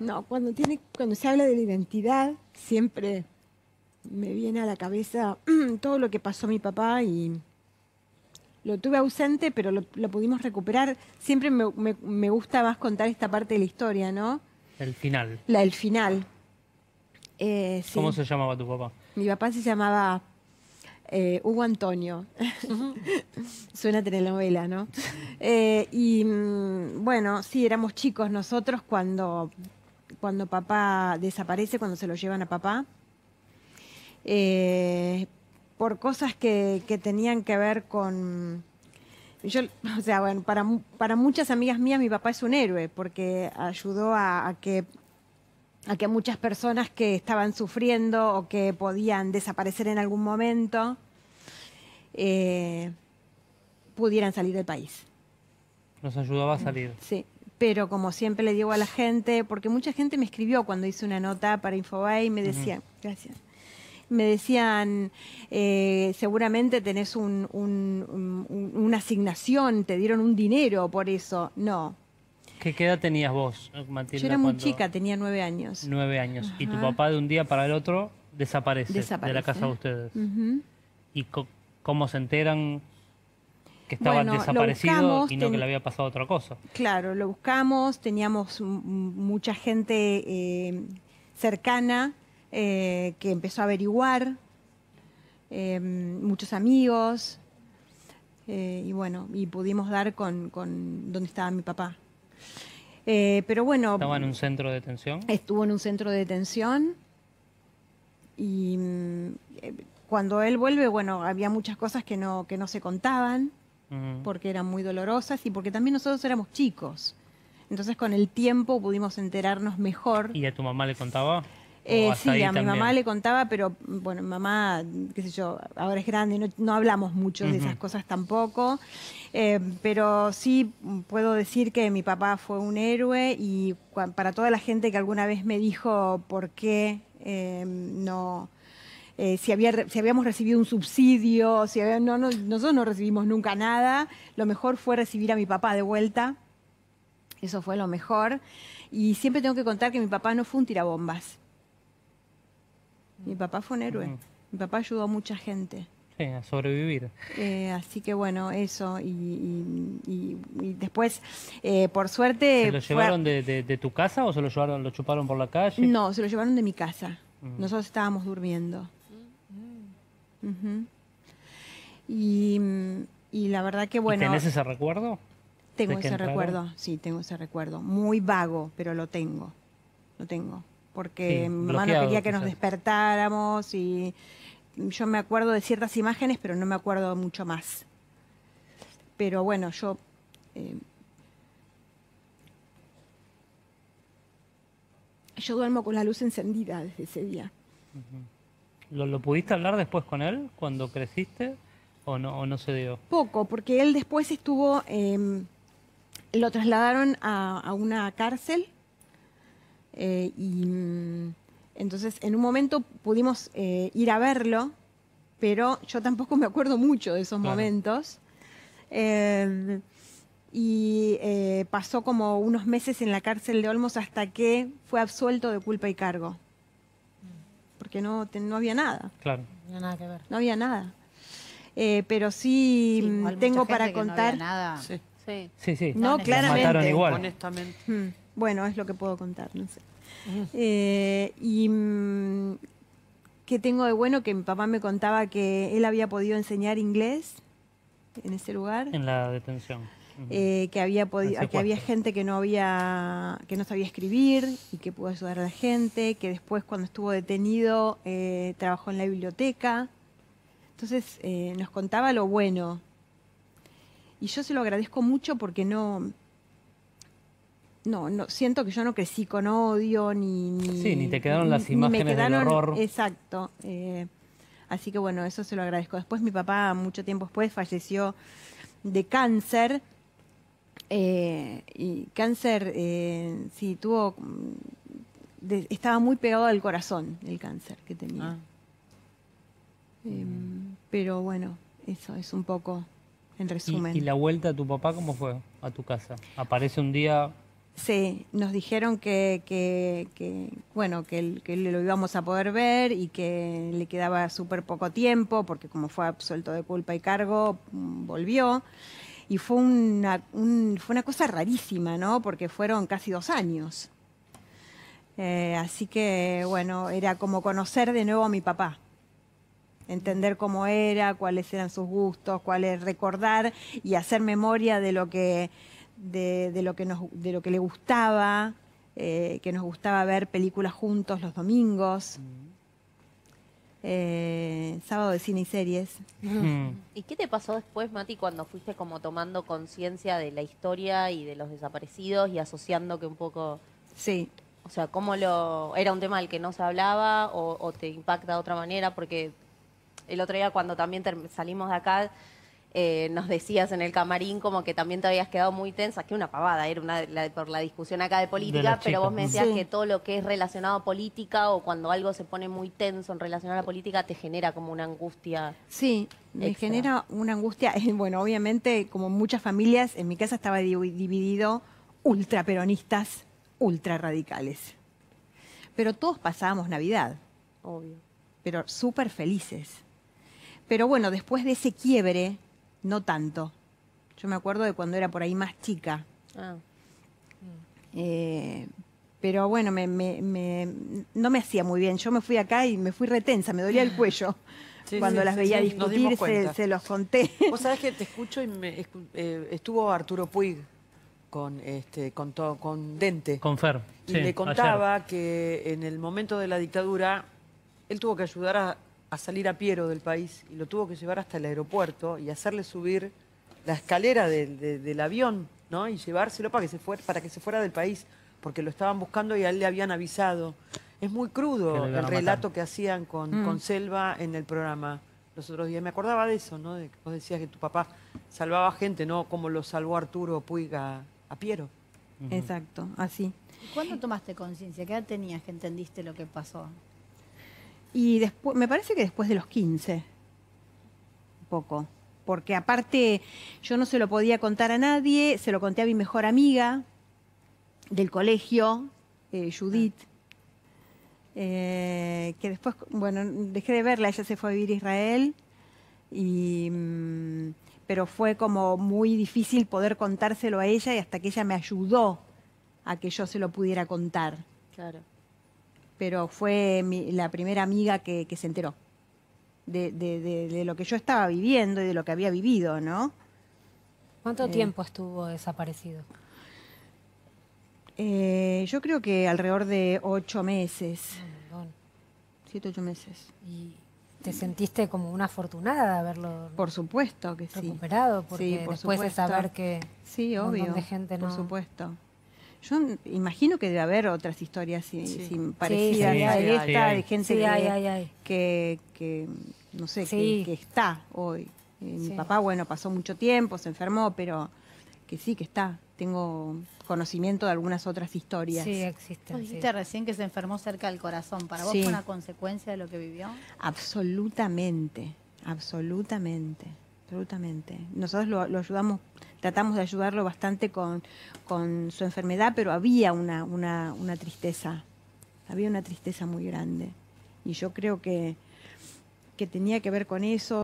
No, cuando, se habla de la identidad, siempre me viene a la cabeza mm, todo lo que pasó mi papá y lo tuve ausente, pero lo, pudimos recuperar. Siempre me, gusta más contar esta parte de la historia, ¿no? El final. La, el final. Eh, ¿Cómo se llamaba tu papá? Mi papá se llamaba eh, Hugo Antonio. Suena telenovela, ¿no? Eh, y mm, bueno, sí, éramos chicos nosotros cuando cuando papá desaparece, cuando se lo llevan a papá, eh, por cosas que, tenían que ver con... o sea, bueno, para, muchas amigas mías mi papá es un héroe porque ayudó a, que a que muchas personas que estaban sufriendo o que podían desaparecer en algún momento eh, pudieran salir del país. Nos ayudaba a salir. Sí pero como siempre le digo a la gente, porque mucha gente me escribió cuando hice una nota para Infobae y me decían, gracias, me decían, eh, seguramente tenés una asignación, te dieron un dinero por eso. No. ¿Qué, edad tenías vos, Yo era muy chica, tenía nueve años. Nueve años. Y tu papá de un día para el otro desaparece, de la casa de ustedes. ¿Y cómo se enteran? que estaba desaparecidos desaparecido y no que le había pasado otra cosa. Claro, lo buscamos, teníamos mucha gente eh, cercana eh, que empezó a averiguar, em, muchos amigos, eh, y bueno, y pudimos dar con, con dónde estaba mi papá. pero bueno... ¿Estaba en un centro de detención? Estuvo en un centro de detención y mm, cuando él vuelve, bueno, había muchas cosas que no, que no se contaban porque eran muy dolorosas y porque también nosotros éramos chicos. Entonces con el tiempo pudimos enterarnos mejor. ¿Y a tu mamá le contaba? Eh, sí, a mi mamá le contaba, pero bueno, mamá, qué sé yo, ahora es grande, no, no hablamos mucho de esas cosas tampoco, eh, pero sí puedo decir que mi papá fue un héroe y para toda la gente que alguna vez me dijo por qué eh, no eh, si, habíamos recibido un subsidio, si nosotros no recibimos nunca nada, lo mejor fue recibir a mi papá de vuelta, eso fue lo mejor, y siempre tengo que contar que mi papá no fue un tirabombas, mi papá fue un héroe, mi papá ayudó a mucha gente. Sí, a sobrevivir. Eh, así que bueno, eso. Y, después, eh, por suerte... ¿Se lo llevaron de, tu casa o se lo, llevaron, lo chuparon por la calle? No, se lo llevaron de mi casa. Nosotros estábamos durmiendo y, la verdad que bueno. Tienes ese recuerdo? Tengo ese recuerdo, sí, tengo ese recuerdo. Muy vago, pero lo tengo. Lo tengo. Porque mi mamá no quería que nos despertáramos y yo me acuerdo de ciertas imágenes, pero no me acuerdo mucho más. Pero bueno, yo. Eh, yo duermo con la luz encendida desde ese día. ¿Lo, pudiste hablar después con él cuando creciste o no, se dio? Poco, porque él después estuvo, em, lo trasladaron a, una cárcel eh, y mm, entonces en un momento pudimos eh, ir a verlo, pero yo tampoco me acuerdo mucho de esos momentos. Em, y eh, pasó como unos meses en la cárcel de Olmos hasta que fue absuelto de culpa y cargo que no, no había nada. Claro. No había nada que ver. No había nada. Eh, pero sí, mm, tengo para contar. nada. Sí. Sí. No, claramente. igual. Honestamente. Mm, bueno, es lo que puedo contar, no sé. Mm. Eh, y qué que tengo de bueno que mi papá me contaba que él había podido enseñar inglés en ese lugar. En la detención. Eh, que, había que había gente que no, había, que no sabía escribir y que pudo ayudar a la gente, que después cuando estuvo detenido eh, trabajó en la biblioteca. Entonces eh, nos contaba lo bueno. Y yo se lo agradezco mucho porque no, no, no, siento que yo no crecí con odio ni... ni sí, ni te quedaron las imágenes del horror. Exacto. así que bueno, eso se lo agradezco. Después mi papá, mucho tiempo después, falleció de cáncer eh, y cáncer, eh, sí, tuvo. Mm, estaba muy pegado al corazón el cáncer que tenía. Ah. Eh, mm. Pero bueno, eso es un poco en resumen. ¿Y, la vuelta a tu papá cómo fue? A tu casa. ¿Aparece un día.? Sí, nos dijeron que, que, bueno, que, lo íbamos a poder ver y que le quedaba súper poco tiempo, porque como fue absuelto de culpa y cargo, mm, volvió y fue una, fue una cosa rarísima, ¿no? Porque fueron casi dos años. Eh, así que, bueno, era como conocer de nuevo a mi papá. Entender cómo era, cuáles eran sus gustos, cuáles recordar y hacer memoria de lo que, de, lo que, nos, de lo que le gustaba, eh, que nos gustaba ver películas juntos los domingos. Mm eh, sábado de cine y series. Mm. ¿Y qué te pasó después, Mati, cuando fuiste como tomando conciencia de la historia y de los desaparecidos y asociando que un poco... Sí. O sea, ¿cómo lo... ¿Era un tema del que no se hablaba o te impacta de otra manera? Porque el otro día cuando también salimos de acá eh, nos decías en el camarín como que también te habías quedado muy tensa, que una pavada, era por la discusión acá de política, pero vos me decías que todo lo que es relacionado a política o cuando algo se pone muy tenso en relación a la política te genera como una angustia. Sí, me genera una angustia, bueno, obviamente como muchas familias, en mi casa estaba dividido ultraperonistas, ultra radicales. Pero todos pasábamos Navidad. Obvio. Pero súper felices. Pero bueno, después de ese quiebre, no tanto. Yo me acuerdo de cuando era por ahí más chica. Ah. Eh, pero bueno, me, no me hacía muy bien. Yo me fui acá y me fui retensa, me dolía el cuello. cuando las veía discutir, se, los conté. Vos sabés que te escucho y eh, estuvo Arturo Puig con, este, con, con Dente. Con Fer. Y le contaba que en el momento de la dictadura él tuvo que ayudar a a salir a Piero del país y lo tuvo que llevar hasta el aeropuerto y hacerle subir la escalera del avión, ¿no? Y llevárselo para que se fuera, para que se fuera del país, porque lo estaban buscando y a él le habían avisado. Es muy crudo el relato que hacían con, mm. con, Selva en el programa los otros días. Me acordaba de eso, ¿no? De que vos decías que tu papá salvaba gente, ¿no? Como lo salvó Arturo Puig a, Piero. Exacto, así. ¿Cuándo tomaste conciencia? ¿Qué edad tenías que entendiste lo que pasó? Y después, me parece que después de los 15, un poco. Porque aparte, yo no se lo podía contar a nadie, se lo conté a mi mejor amiga del colegio, eh, Judith. Ah. Eh, que después, bueno, dejé de verla, ella se fue a vivir a Israel, y, mm, pero fue como muy difícil poder contárselo a ella y hasta que ella me ayudó a que yo se lo pudiera contar. Claro pero fue la primera amiga que, se enteró de, lo que yo estaba viviendo y de lo que había vivido, ¿no? ¿Cuánto eh. tiempo estuvo desaparecido? Eh, yo creo que alrededor de ocho meses. Siete, ocho meses. ¿Y te sentiste como una afortunada de haberlo por supuesto que sí. recuperado? Porque sí, después saber que sí, obvio, de gente Por supuesto. Yo imagino que debe haber otras historias sin, parecidas a esta, de gente que, no sé, está hoy. Eh, mi papá, bueno, pasó mucho tiempo, se enfermó, pero que sí, que está. Tengo conocimiento de algunas otras historias. Sí, existen. Dijiste recién que se enfermó cerca del corazón. ¿Para vos fue una consecuencia de lo que vivió? Absolutamente, absolutamente absolutamente. Nosotros lo, ayudamos, tratamos de ayudarlo bastante con, su enfermedad, pero había una, una, una, tristeza, había una tristeza muy grande. Y yo creo que, que tenía que ver con eso.